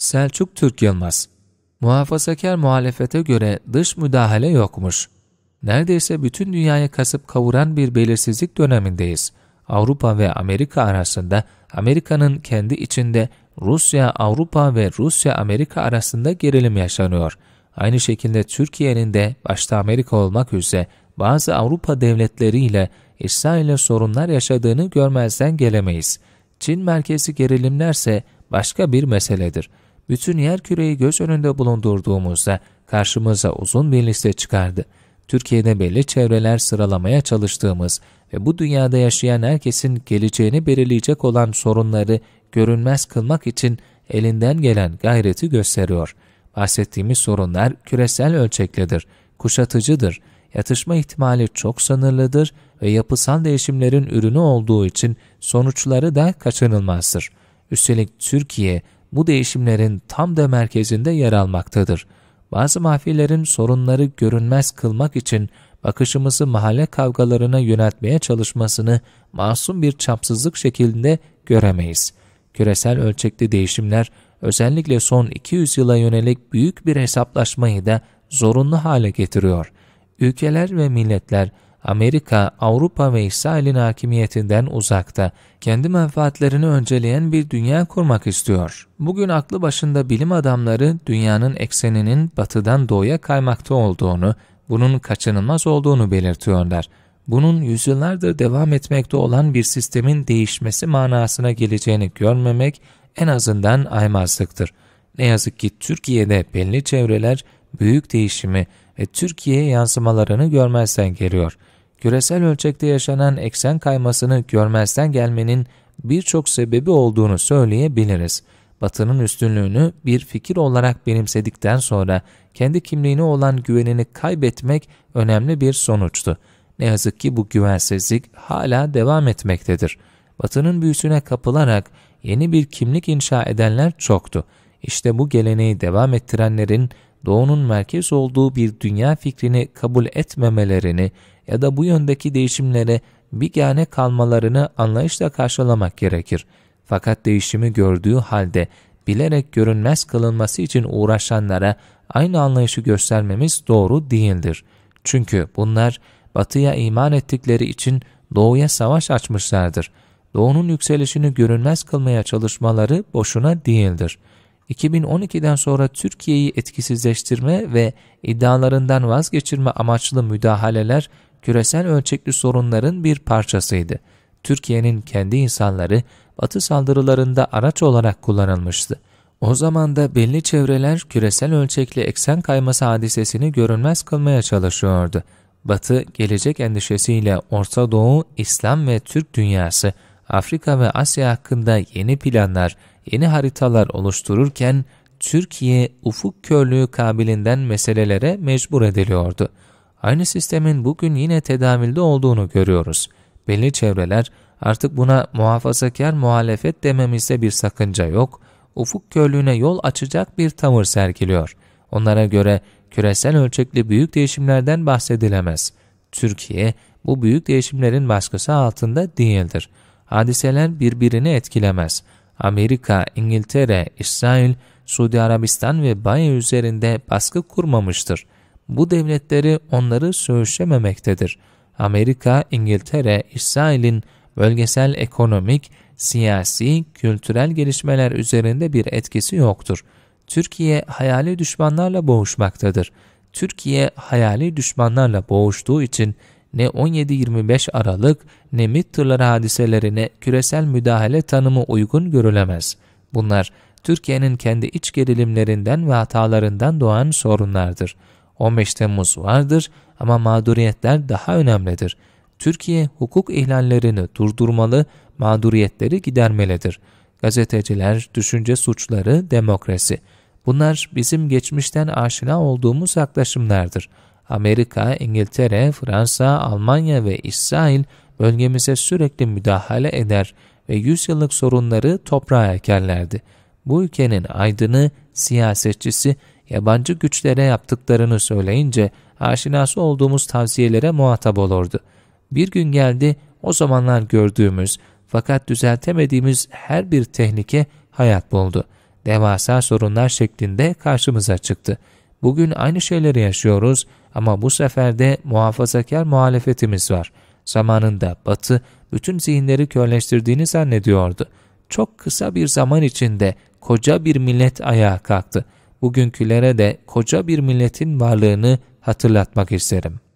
Selçuk Türk Yılmaz Muhafazakar muhalefete göre dış müdahale yokmuş. Neredeyse bütün dünyayı kasıp kavuran bir belirsizlik dönemindeyiz. Avrupa ve Amerika arasında, Amerika'nın kendi içinde Rusya, Avrupa ve Rusya, Amerika arasında gerilim yaşanıyor. Aynı şekilde Türkiye'nin de başta Amerika olmak üzere bazı Avrupa devletleriyle İsrail'e sorunlar yaşadığını görmezden gelemeyiz. Çin merkezi gerilimlerse başka bir meseledir bütün yer küreyi göz önünde bulundurduğumuzda karşımıza uzun bir liste çıkardı. Türkiye'de belli çevreler sıralamaya çalıştığımız ve bu dünyada yaşayan herkesin geleceğini belirleyecek olan sorunları görünmez kılmak için elinden gelen gayreti gösteriyor. Bahsettiğimiz sorunlar küresel ölçeklidir, kuşatıcıdır, yatışma ihtimali çok sınırlıdır ve yapısal değişimlerin ürünü olduğu için sonuçları da kaçınılmazdır. Üstelik Türkiye bu değişimlerin tam da merkezinde yer almaktadır. Bazı mahfilerin sorunları görünmez kılmak için bakışımızı mahalle kavgalarına yöneltmeye çalışmasını masum bir çapsızlık şeklinde göremeyiz. Küresel ölçekli değişimler özellikle son 200 yıla yönelik büyük bir hesaplaşmayı da zorunlu hale getiriyor. Ülkeler ve milletler Amerika, Avrupa ve İsrail'in hakimiyetinden uzakta, kendi menfaatlerini önceleyen bir dünya kurmak istiyor. Bugün aklı başında bilim adamları dünyanın ekseninin batıdan doğuya kaymakta olduğunu, bunun kaçınılmaz olduğunu belirtiyorlar. Bunun yüzyıllardır devam etmekte olan bir sistemin değişmesi manasına geleceğini görmemek en azından aymazlıktır.'' Ne yazık ki Türkiye'de belli çevreler büyük değişimi ve Türkiye'ye yansımalarını görmezden geliyor. Küresel ölçekte yaşanan eksen kaymasını görmezden gelmenin birçok sebebi olduğunu söyleyebiliriz. Batı'nın üstünlüğünü bir fikir olarak benimsedikten sonra kendi kimliğine olan güvenini kaybetmek önemli bir sonuçtu. Ne yazık ki bu güvensizlik hala devam etmektedir. Batı'nın büyüsüne kapılarak yeni bir kimlik inşa edenler çoktu. İşte bu geleneği devam ettirenlerin doğunun merkez olduğu bir dünya fikrini kabul etmemelerini ya da bu yöndeki değişimlere bigane kalmalarını anlayışla karşılamak gerekir. Fakat değişimi gördüğü halde bilerek görünmez kılınması için uğraşanlara aynı anlayışı göstermemiz doğru değildir. Çünkü bunlar batıya iman ettikleri için doğuya savaş açmışlardır. Doğunun yükselişini görünmez kılmaya çalışmaları boşuna değildir.'' 2012'den sonra Türkiye'yi etkisizleştirme ve iddialarından vazgeçirme amaçlı müdahaleler küresel ölçekli sorunların bir parçasıydı. Türkiye'nin kendi insanları Batı saldırılarında araç olarak kullanılmıştı. O zaman da belli çevreler küresel ölçekli eksen kayması hadisesini görünmez kılmaya çalışıyordu. Batı gelecek endişesiyle Orta Doğu, İslam ve Türk dünyası, Afrika ve Asya hakkında yeni planlar, yeni haritalar oluştururken Türkiye ufuk körlüğü kabilinden meselelere mecbur ediliyordu. Aynı sistemin bugün yine tedavülde olduğunu görüyoruz. Belli çevreler artık buna muhafazakar muhalefet dememizde bir sakınca yok, ufuk körlüğüne yol açacak bir tavır sergiliyor. Onlara göre küresel ölçekli büyük değişimlerden bahsedilemez. Türkiye bu büyük değişimlerin baskısı altında değildir. Hadiseler birbirini etkilemez.'' Amerika, İngiltere, İsrail, Suudi Arabistan ve Baya üzerinde baskı kurmamıştır. Bu devletleri onları söğüşlememektedir. Amerika, İngiltere, İsrail'in bölgesel ekonomik, siyasi, kültürel gelişmeler üzerinde bir etkisi yoktur. Türkiye hayali düşmanlarla boğuşmaktadır. Türkiye hayali düşmanlarla boğuştuğu için ne 17-25 Aralık ne MİT tırları hadiselerine küresel müdahale tanımı uygun görülemez. Bunlar Türkiye'nin kendi iç gerilimlerinden ve hatalarından doğan sorunlardır. 15 Temmuz vardır ama mağduriyetler daha önemlidir. Türkiye hukuk ihlallerini durdurmalı, mağduriyetleri gidermelidir. Gazeteciler, düşünce suçları, demokrasi. Bunlar bizim geçmişten aşina olduğumuz yaklaşımlardır.'' Amerika, İngiltere, Fransa, Almanya ve İsrail bölgemize sürekli müdahale eder ve yüzyıllık sorunları toprağa ekerlerdi. Bu ülkenin aydını, siyasetçisi, yabancı güçlere yaptıklarını söyleyince aşinası olduğumuz tavsiyelere muhatap olurdu. Bir gün geldi o zamanlar gördüğümüz fakat düzeltemediğimiz her bir tehlike hayat buldu. Devasa sorunlar şeklinde karşımıza çıktı.'' Bugün aynı şeyleri yaşıyoruz ama bu sefer de muhafazakar muhalefetimiz var. Zamanında Batı bütün zihinleri körleştirdiğini zannediyordu. Çok kısa bir zaman içinde koca bir millet ayağa kalktı. Bugünkülere de koca bir milletin varlığını hatırlatmak isterim.